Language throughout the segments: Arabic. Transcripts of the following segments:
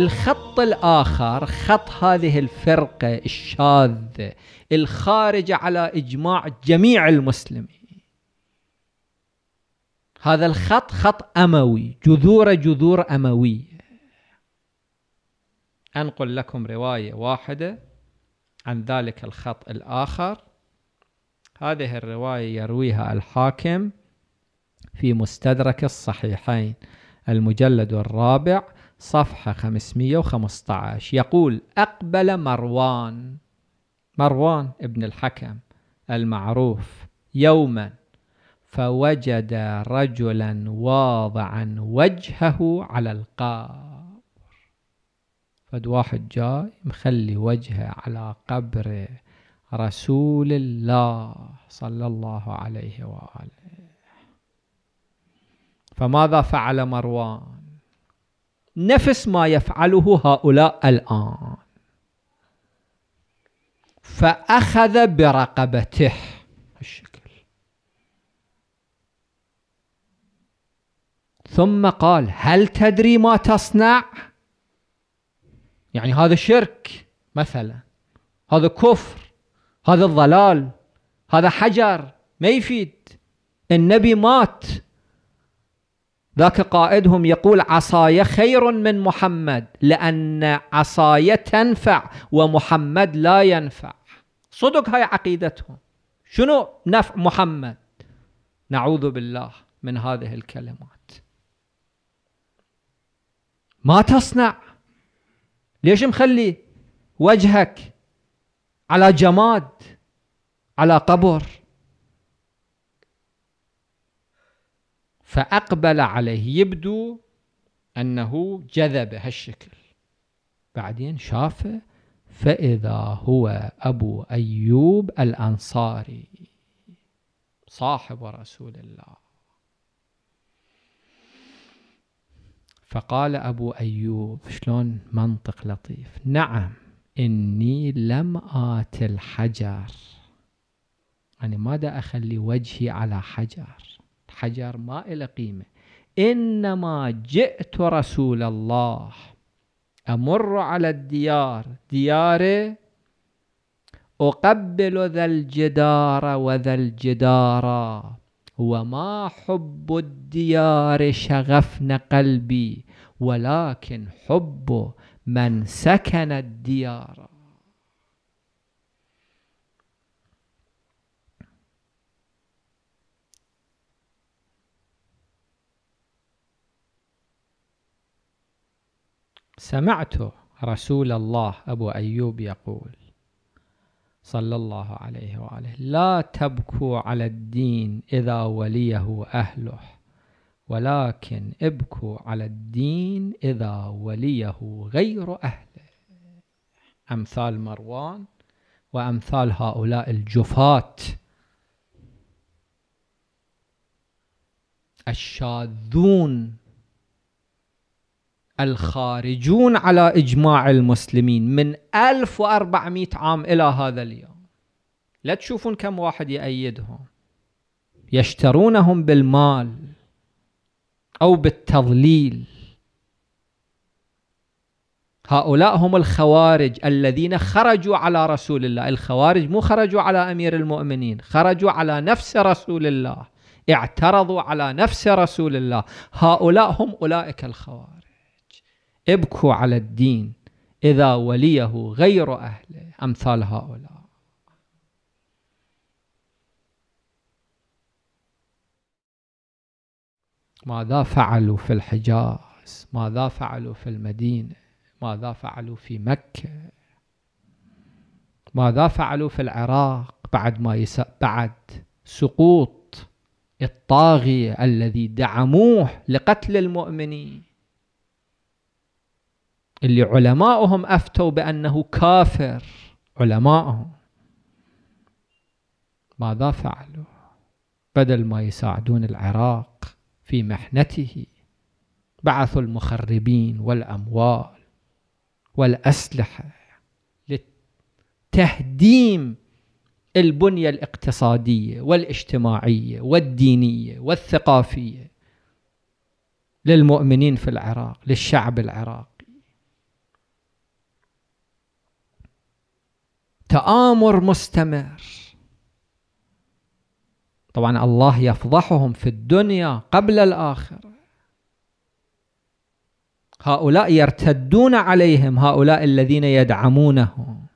الخط الآخر خط هذه الفرقة الشاذة الخارجة على إجماع جميع المسلمين هذا الخط خط أموي جذور جذور أموية أنقل لكم رواية واحدة عن ذلك الخط الآخر هذه الرواية يرويها الحاكم في مستدرك الصحيحين المجلد الرابع صفحة 515 يقول أقبل مروان مروان ابن الحكم المعروف يوما فوجد رجلا واضعا وجهه على القبر فد واحد جاي مخلي وجهه على قبر رسول الله صلى الله عليه وآله فماذا فعل مروان نفس ما يفعله هؤلاء الآن فأخذ برقبته الشكل ثم قال هل تدري ما تصنع يعني هذا شرك مثلا هذا كفر هذا الضلال هذا حجر ما يفيد النبي مات ذاك قائدهم يقول عصاي خير من محمد لأن عصاي تنفع ومحمد لا ينفع صدق هاي عقيدتهم شنو نفع محمد نعوذ بالله من هذه الكلمات ما تصنع ليش مخلي وجهك على جماد على قبر فأقبل عليه يبدو أنه جذب هالشكل بعدين شافه فإذا هو أبو أيوب الأنصاري صاحب رسول الله فقال أبو أيوب شلون منطق لطيف نعم إني لم آت الحجر أنا يعني ماذا أخلي وجهي على حجر حجر ما إلى قيمة إنما جئت رسول الله أمر على الديار دياري أقبل ذا الجدار وذا الجدار وما حب الديار شغفن قلبي ولكن حب من سكن الديار سمعت رسول الله أبو أيوب يقول صلى الله عليه وآله لا تبكوا على الدين إذا وليه أهله ولكن ابكوا على الدين إذا وليه غير أهله أمثال مروان وأمثال هؤلاء الجفاة الشاذون الخارجون على إجماع المسلمين من 1400 عام إلى هذا اليوم لا تشوفون كم واحد يأيدهم يشترونهم بالمال أو بالتضليل هؤلاء هم الخوارج الذين خرجوا على رسول الله الخوارج مو خرجوا على أمير المؤمنين خرجوا على نفس رسول الله اعترضوا على نفس رسول الله هؤلاء هم أولئك الخوارج ابكوا على الدين إذا وليه غير أهله أمثال هؤلاء ماذا فعلوا في الحجاز ماذا فعلوا في المدينة ماذا فعلوا في مكة ماذا فعلوا في العراق بعد ما يس... بعد سقوط الطاغية الذي دعموه لقتل المؤمنين اللي علماؤهم أفتوا بأنه كافر علماؤهم ماذا فعلوا بدل ما يساعدون العراق في محنته بعثوا المخربين والأموال والأسلحة لتهديم البنية الاقتصادية والاجتماعية والدينية والثقافية للمؤمنين في العراق للشعب العراقي تآمر مستمر طبعا الله يفضحهم في الدنيا قبل الآخرة هؤلاء يرتدون عليهم هؤلاء الذين يدعمونهم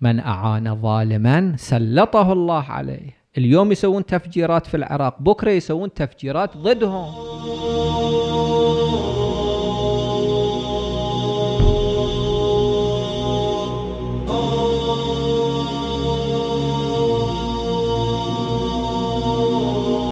من أعان ظالما سلطه الله عليه اليوم يسوون تفجيرات في العراق بكرة يسوون تفجيرات ضدهم